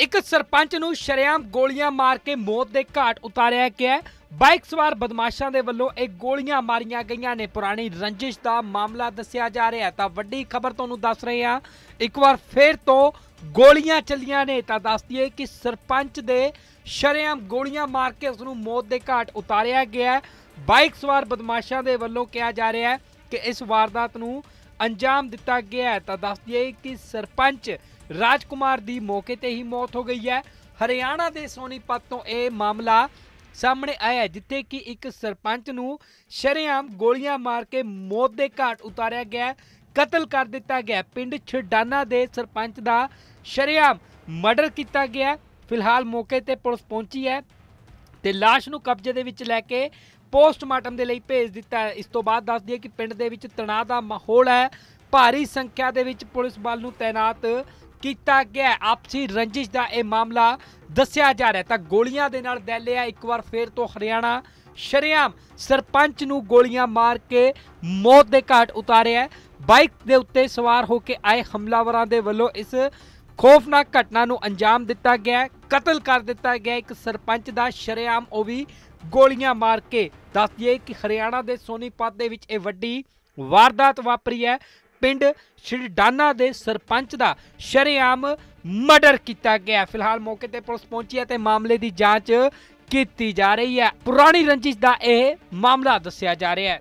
ਇੱਕ ਸਰਪੰਚ ਨੂੰ ਸ਼ਰਿਆਮ ਗੋਲੀਆਂ ਮਾਰ ਕੇ ਮੌਤ ਦੇ ਘਾਟ ਉਤਾਰਿਆ ਗਿਆ ਬਾਈਕ ਸਵਾਰ ਬਦਮਾਸ਼ਾਂ ਦੇ ਵੱਲੋਂ ਇਹ ਗੋਲੀਆਂ ਮਾਰੀਆਂ ਗਈਆਂ ਨੇ ਪੁਰਾਣੀ ਰੰਜਿਸ਼ ਦਾ ਮਾਮਲਾ ਦੱਸਿਆ ਜਾ ਰਿਹਾ ਤਾਂ ਵੱਡੀ ਖਬਰ ਤੁਹਾਨੂੰ ਦੱਸ ਰਹੇ ਹਾਂ ਇੱਕ ਵਾਰ ਫੇਰ ਤੋਂ ਗੋਲੀਆਂ ਚੱਲੀਆਂ ਨੇ ਤਾਂ ਦੱਸ ਦਈਏ ਕਿ ਸਰਪੰਚ ਦੇ ਸ਼ਰਿਆਮ ਗੋਲੀਆਂ ਮਾਰ ਕੇ ਉਸ ਨੂੰ ਮੌਤ ਦੇ ਘਾਟ ਉਤਾਰਿਆ ਗਿਆ ਬਾਈਕ ਸਵਾਰ ਬਦਮਾਸ਼ਾਂ ਦੇ ਵੱਲੋਂ ਕਿਹਾ ਜਾ ਰਿਹਾ ਹੈ ਕਿ ਇਸ ਵਾਰਦਾਤ ਨੂੰ ਅੰਜਾਮ ਦਿੱਤਾ ਗਿਆ ਹੈ ਤਾਂ ਦੱਸ ਦਈਏ ਕਿ ਸਰਪੰਚ ਰਾਜਕੁਮਾਰ ਦੀ ਮੌਕੇ ਤੇ ਹੀ ਮੌਤ ਹੋ ਗਈ ਹੈ ਹਰਿਆਣਾ ਦੇ ਸੋਨੀਪਤ ਤੋਂ ਇਹ ਮਾਮਲਾ ਸਾਹਮਣੇ ਆਇਆ ਜਿੱਥੇ ਕਿ ਇੱਕ ਸਰਪੰਚ ਨੂੰ ਸ਼ਰਿਆਮ ਗੋਲੀਆਂ ਮਾਰ ਕੇ ਮੌਤ ਦੇ ਘਾਟ ਉਤਾਰਿਆ ਗਿਆ ਕਤਲ ਕਰ ਦਿੱਤਾ ਗਿਆ ਪਿੰਡ ਛਡਾਨਾ ਦੇ ਸਰਪੰਚ ਦਾ ਸ਼ਰਿਆਮ ਮਰਡਰ ਕੀਤਾ ਗਿਆ ਫਿਲਹਾਲ ਮੌਕੇ ਤੇ ਪੁਲਿਸ ਪਹੁੰਚੀ ਹੈ ਤੇ লাশ ਨੂੰ ਕਬਜ਼ੇ ਦੇ ਵਿੱਚ ਲੈ ਕੇ ਪੋਸਟਮਾਰਟਮ ਦੇ ਲਈ ਭੇਜ ਦਿੱਤਾ ਹੈ ਇਸ ਤੋਂ ਬਾਅਦ ਦੱਸ ਦਈਏ ਕਿ ਪਿੰਡ ਦੇ ਵਿੱਚ ਤਣਾਅ ਦਾ ਮਾਹੌਲ ਹੈ ਭਾਰੀ ਸੰਖਿਆ ਦੇ ਵਿੱਚ ਪੁਲਿਸ ਬਲ ਨੂੰ ਤਾਇਨਾਤ ਕੀਤਾ ਗਿਆ ਆਪਸੀ ਰੰਜਿਸ਼ ਦਾ ਇਹ ਮਾਮਲਾ ਦੱਸਿਆ ਜਾ ਰਿਹਾ ਤਾਂ ਗੋਲੀਆਂ ਦੇ ਨਾਲ ਦੈਲਿਆ ਇੱਕ ਵਾਰ ਫੇਰ ਤੋਂ ਹਰਿਆਣਾ ਸ਼ਰਿਆਮ ਸਰਪੰਚ ਨੂੰ ਗੋਲੀਆਂ ਮਾਰ ਕੇ ਮੌਤ ਦੇ ਘਾਟ ਉਤਾਰਿਆ ਬਾਈਕ ਦੇ ਉੱਤੇ ਸਵਾਰ ਹੋ ਕੇ ਆਏ ਹਮਲਾਵਰਾਂ ਦੇ ਵੱਲੋਂ ਇਸ ਖੋਫਨਾਕ ਘਟਨਾ ਨੂੰ ਅੰਜਾਮ ਦਿੱਤਾ ਗਿਆ ਕਤਲ ਕਰ ਦਿੱਤਾ ਗਿਆ ਇੱਕ ਸਰਪੰਚ ਦਾ ਸ਼ਰਿਆਮ ਉਹ ਵੀ ਗੋਲੀਆਂ ਮਾਰ ਕੇ ਦੱਸ ਦਈਏ ਕਿ ਹਰਿਆਣਾ ਦੇ ਸੋਨੀਪਤ ਦੇ ਵਿੱਚ ਇਹ ਵੱਡੀ ਵਾਰਦਾਤ ਵਾਪਰੀ ਹੈ ਪਿੰਡ ਛਿੜਡਾਨਾ ਦੇ ਸਰਪੰਚ ਦਾ ਸ਼ਰਿਆਮ ਮਰਡਰ ਕੀਤਾ ਗਿਆ ਫਿਲਹਾਲ ਮੌਕੇ ਤੇ ਪੁਲਿਸ ਪਹੁੰਚੀ ਹੈ ਤੇ ਮਾਮਲੇ ਦੀ ਜਾਂਚ ਕੀਤੀ ਜਾ ਰਹੀ ਹੈ ਪੁਰਾਣੀ ਰੰਜਿਸ਼ ਦਾ ਇਹ ਮਾਮਲਾ ਦੱਸਿਆ ਜਾ ਰਿਹਾ ਹੈ